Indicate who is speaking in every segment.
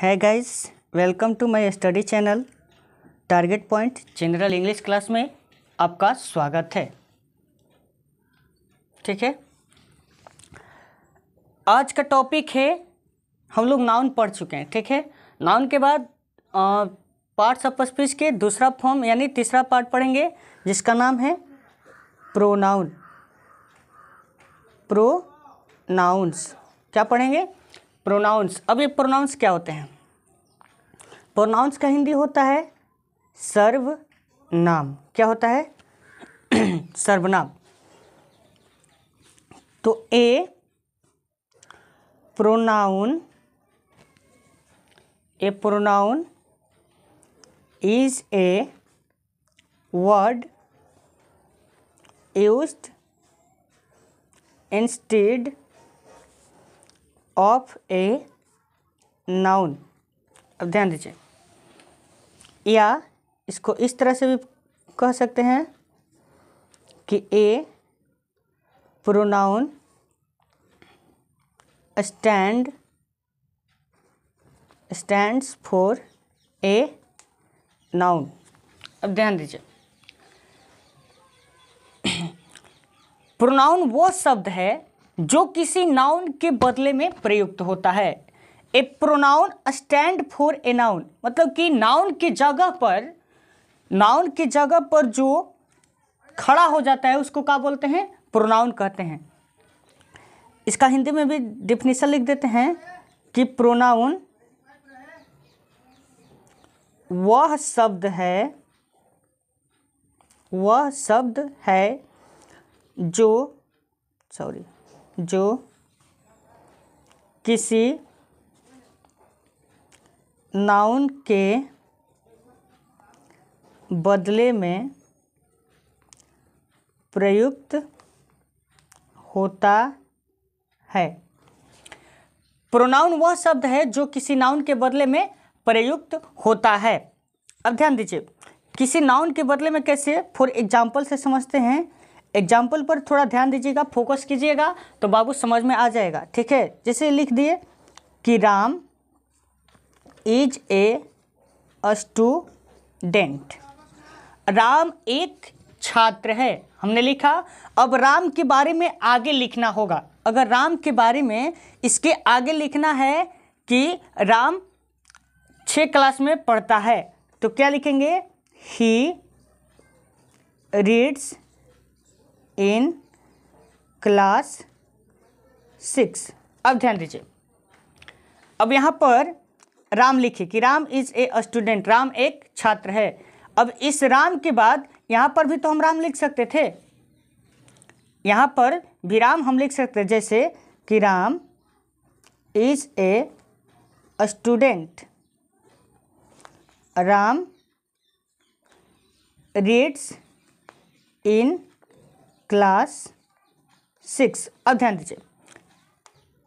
Speaker 1: है guys welcome to my study channel target point general English class में आपका स्वागत है ठीक है आज का टॉपिक है हम लोग नाउन पढ़ चुके हैं ठीक है नाउन के बाद पार्ट्स ऑफ स्पीच के दूसरा फॉर्म यानी तीसरा पार्ट पढ़ेंगे जिसका नाम है प्रोनाउन प्रो नाउन्स क्या पढ़ेंगे प्रोनाउंस अब ये प्रोनाउंस क्या होते हैं प्रोनाउंस का हिंदी होता है सर्वनाम क्या होता है सर्वनाम तो a pronoun a pronoun is a word use instead of a noun अब ध्यान दीजिए या इसको इस तरह से भी कह सकते हैं कि a pronoun stand stands for a noun अब ध्यान दीजिए प्रोनाउन वो शब्द है जो किसी नाउन के बदले में प्रयुक्त होता है a pronoun stand for a noun मतलब कि नाउन की जगह पर नाउन की जगह पर जो खड़ा हो जाता है उसको क्या बोलते हैं प्रोनाउन कहते हैं इसका हिंदी में भी डिफिनेशन लिख देते हैं कि प्रोनाउन वह शब्द है वह शब्द है जो सॉरी जो किसी नाउन के बदले में प्रयुक्त होता है प्रोनाउन वह शब्द है जो किसी नाउन के बदले में प्रयुक्त होता है अब ध्यान दीजिए किसी नाउन के बदले में कैसे फॉर एग्जाम्पल से समझते हैं एग्जाम्पल पर थोड़ा ध्यान दीजिएगा फोकस कीजिएगा तो बाबू समझ में आ जाएगा ठीक है जैसे लिख दिए कि Ram is a student Ram एक छात्र है हमने लिखा अब राम के बारे में आगे लिखना होगा अगर राम के बारे में इसके आगे लिखना है कि राम छ क्लास में पढ़ता है तो क्या लिखेंगे he reads in class six अब ध्यान दीजिए अब यहाँ पर राम लिखे कि Ram is a student Ram एक छात्र है अब इस राम के बाद यहाँ पर भी तो हम राम लिख सकते थे यहाँ पर भी राम हम लिख सकते जैसे कि Ram is a student Ram reads in class six अब ध्यान दीजिए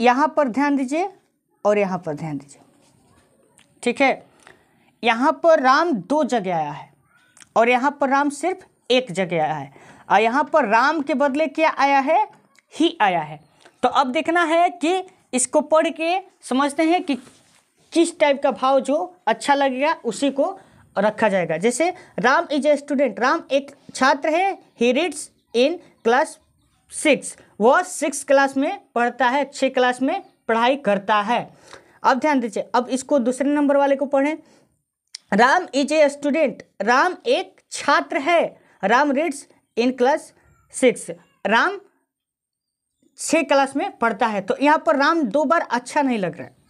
Speaker 1: यहाँ पर ध्यान दीजिए और यहाँ पर ध्यान दीजिए ठीक है यहाँ पर राम दो जगह आया है और यहाँ पर राम सिर्फ एक जगह आया है और यहाँ पर राम के बदले क्या आया है ही आया है तो अब देखना है कि इसको पढ़ के समझते हैं कि किस टाइप का भाव जो अच्छा लगेगा उसी को रखा जाएगा जैसे Ram is a student Ram एक छात्र है he reads in class six वह सिक्स क्लास में पढ़ता है छः क्लास में पढ़ाई करता है अब ध्यान दीजिए अब इसको दूसरे नंबर वाले को पढ़ें Ram is a student Ram एक छात्र है Ram reads in class six Ram छः क्लास में पढ़ता है तो यहाँ पर राम दो बार अच्छा नहीं लग रहा है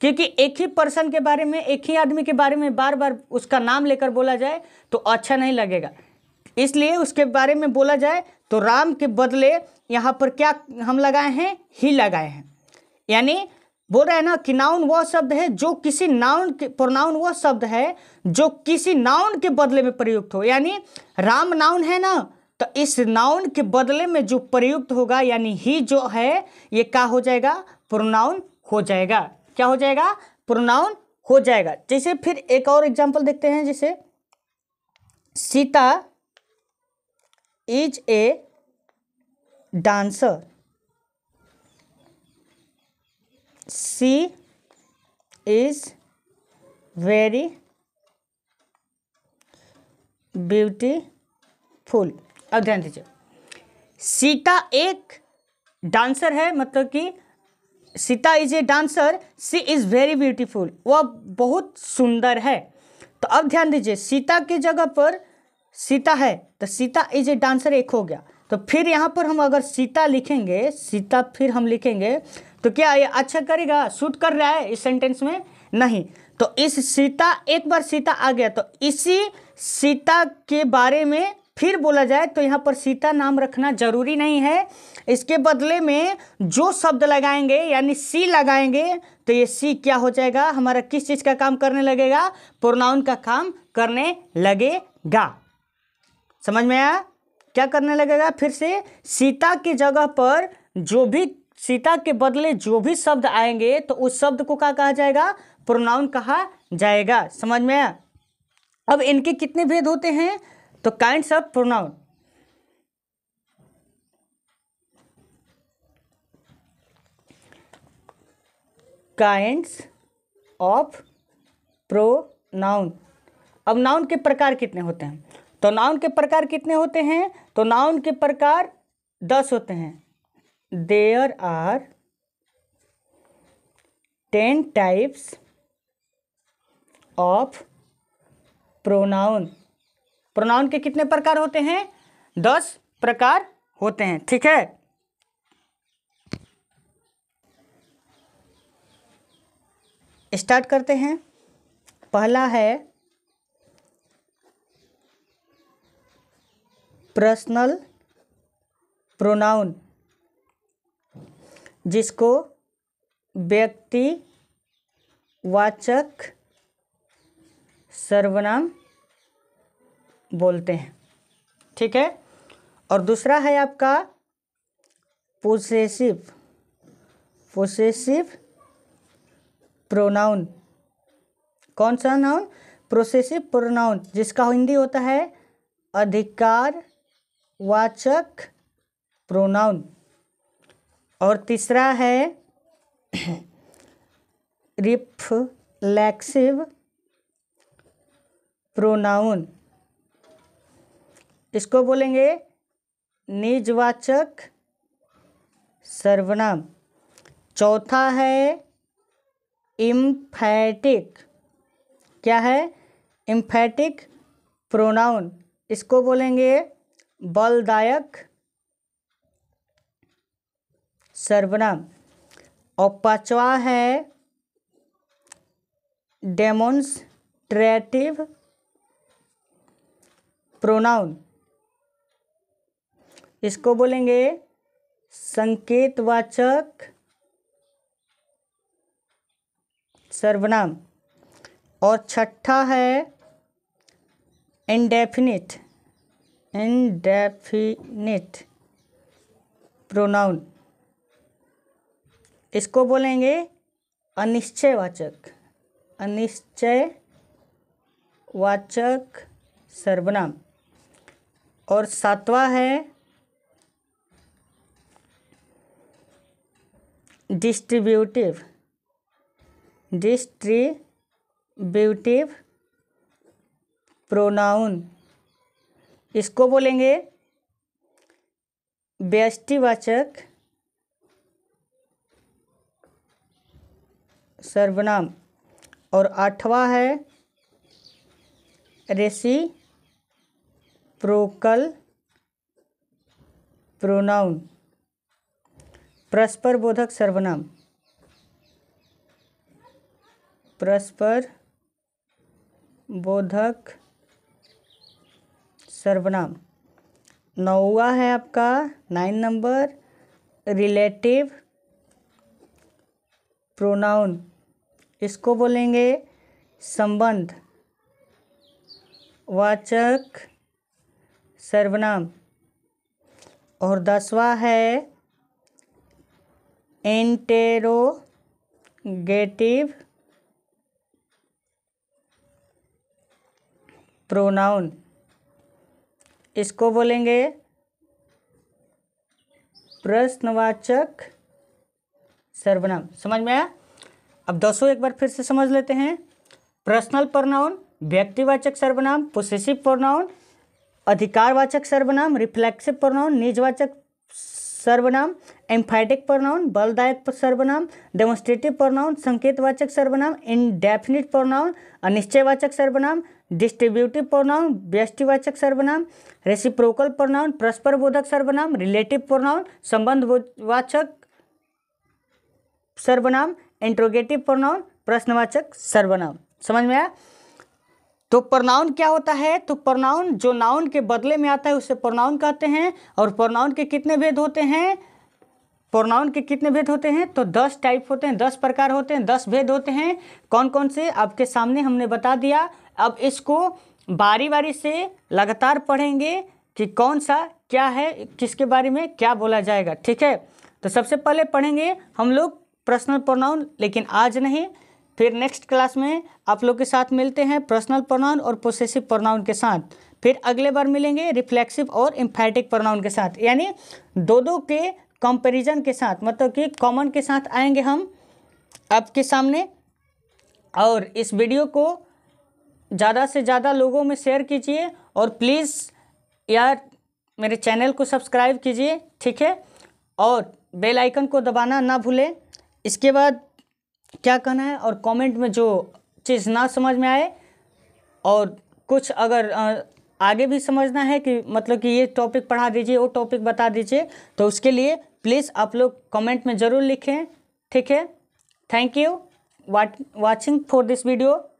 Speaker 1: क्योंकि एक ही पर्सन के बारे में एक ही आदमी के बारे में बार बार उसका नाम लेकर बोला जाए तो अच्छा नहीं लगेगा इसलिए उसके बारे में बोला जाए तो राम के बदले यहाँ पर क्या हम लगाए हैं ही लगाए हैं यानी बोल रहे हैं ना कि नाउन वह शब्द है जो किसी नाउन के प्रोनाउन वह शब्द है जो किसी नाउन के बदले में प्रयुक्त हो यानी राम नाउन है ना तो इस नाउन के बदले में जो प्रयुक्त होगा यानी ही जो है ये क्या हो जाएगा प्रोनाउन हो जाएगा क्या हो जाएगा प्रोनाउन हो जाएगा जैसे फिर एक और एग्जाम्पल देखते हैं जैसे Sita is a dancer she is very beautiful अब ध्यान दीजिए सीता एक डांसर है मतलब कि Sita is a dancer she is very beautiful वह बहुत सुंदर है तो अब ध्यान दीजिए सीता की जगह पर सीता है तो सीता इज ए डांसर एक हो गया तो फिर यहाँ पर हम अगर सीता लिखेंगे सीता फिर हम लिखेंगे तो क्या ये अच्छा करेगा शूट कर रहा है इस सेंटेंस में नहीं तो इस सीता एक बार सीता आ गया तो इसी सीता के बारे में फिर बोला जाए तो यहाँ पर सीता नाम रखना जरूरी नहीं है इसके बदले में जो शब्द लगाएंगे यानी सी लगाएंगे तो ये सी क्या हो जाएगा हमारा किस चीज़ का काम करने लगेगा प्रोनाउन का काम करने लगेगा समझ में आया क्या करने लगेगा फिर से सीता की जगह पर जो भी सीता के बदले जो भी शब्द आएंगे तो उस शब्द को क्या कहा जाएगा प्रोनाउन कहा जाएगा समझ में आया अब इनके कितने भेद होते हैं तो kind of pronoun kinds of pronoun अब नाउन के प्रकार कितने होते हैं तो नाउन के प्रकार कितने होते हैं तो नाउन के प्रकार दस होते हैं there are ten types of pronoun pronoun के कितने प्रकार होते हैं दस प्रकार होते हैं ठीक है स्टार्ट करते हैं पहला है पर्सनल प्रोनाउन जिसको व्यक्ति वाचक सर्वनाम बोलते हैं ठीक है और दूसरा है आपका पोसेसिव पोसेसिव प्रोनाउन कौन सा नाउन प्रोसेसिव प्रोनाउन जिसका हिंदी होता है अधिकार वाचक प्रोनाउन और तीसरा है रिफ्लेक्सिव प्रोनाउन इसको बोलेंगे निजवाचक सर्वनाम चौथा है इम्फैटिक क्या है इम्फैटिक प्रोनाउन इसको बोलेंगे बलदायक सर्वनाम और पांचवा है डेमोन्स्ट्रेटिव प्रोनाउन इसको बोलेंगे संकेतवाचक सर्वनाम और छठा है इंडेफिनिट इनडेफिनिट प्रोनाउन इसको बोलेंगे अनिश्चयवाचक अनिश्चयवाचक सर्वनाम और सातवां है डिस्ट्रीब्यूटिव डिस्ट्रीब्यूटिव प्रोनाउन इसको बोलेंगे व्यष्टिवाचक सर्वनाम और आठवां है रेसी प्रोकल प्रोनाउन परस्पर बोधक सर्वनाम परस्पर बोधक सर्वनाम नौवा है आपका नाइन नंबर रिलेटिव प्रोनाउन इसको बोलेंगे संबंध वाचक सर्वनाम और दसवा है इंटेरोगेटिव प्रोनाउन इसको बोलेंगे प्रश्नवाचक सर्वनाम समझ में आया अब दोस्तों एक बार फिर से समझ लेते हैं पर्सनल प्रोनाउन व्यक्तिवाचक सर्वनाम पोसेसिव प्रोनाउन अधिकारवाचक सर्वनाम रिफ्लेक्सिव प्रोनाउन निजवाचक सर्वनाम एम्फाइटिक प्रोनाउन बलदायक सर्वनाम डेमोस्ट्रेटिव प्रोनाउन संकेतवाचक सर्वनाम इनडेफिनिट प्रोनाउन अनिश्चयवाचक सर्वनाम डिस्ट्रीब्यूटिव प्रोनाउन व्यष्टिवाचक सर्वनाम रेसिप्रोकल प्रोनाउन परस्पर बोधक सर्वनाम रिलेटिव प्रोनाउन संबंधवाचक सर्वनाम इंट्रोगेटिव प्रोनाउन प्रश्नवाचक सर्वनाम समझ में आया तो प्रोनाउन क्या होता है तो प्रोनाउन जो नाउन के बदले में आता है उसे प्रोनाउन कहते हैं और प्रोनाउन के कितने भेद होते हैं प्रोनाउन के कितने भेद होते हैं तो दस टाइप होते हैं दस प्रकार होते हैं दस भेद होते हैं कौन कौन से आपके सामने हमने बता दिया अब इसको बारी बारी से लगातार पढ़ेंगे कि कौन सा क्या है किसके बारे में क्या बोला जाएगा ठीक है तो सबसे पहले पढ़ेंगे हम लोग पर्सनल प्रोनाउन लेकिन आज नहीं फिर नेक्स्ट क्लास में आप लोग के साथ मिलते हैं पर्सनल प्रोनाउन और पोसेसिव प्रोनाउन के साथ फिर अगले बार मिलेंगे रिफ्लेक्सिव और इम्फेटिक प्रोनाउन के साथ यानी दो दो के कंपेरिजन के साथ मतलब कि कॉमन के साथ आएंगे हम आपके सामने और इस वीडियो को ज़्यादा से ज़्यादा लोगों में शेयर कीजिए और प्लीज़ यार मेरे चैनल को सब्सक्राइब कीजिए ठीक है और बेल आइकन को दबाना ना भूलें इसके बाद क्या कहना है और कमेंट में जो चीज़ ना समझ में आए और कुछ अगर आगे भी समझना है कि मतलब कि ये टॉपिक पढ़ा दीजिए वो टॉपिक बता दीजिए तो उसके लिए प्लीज़ आप लोग कमेंट में ज़रूर लिखें ठीक है thank you watching for this video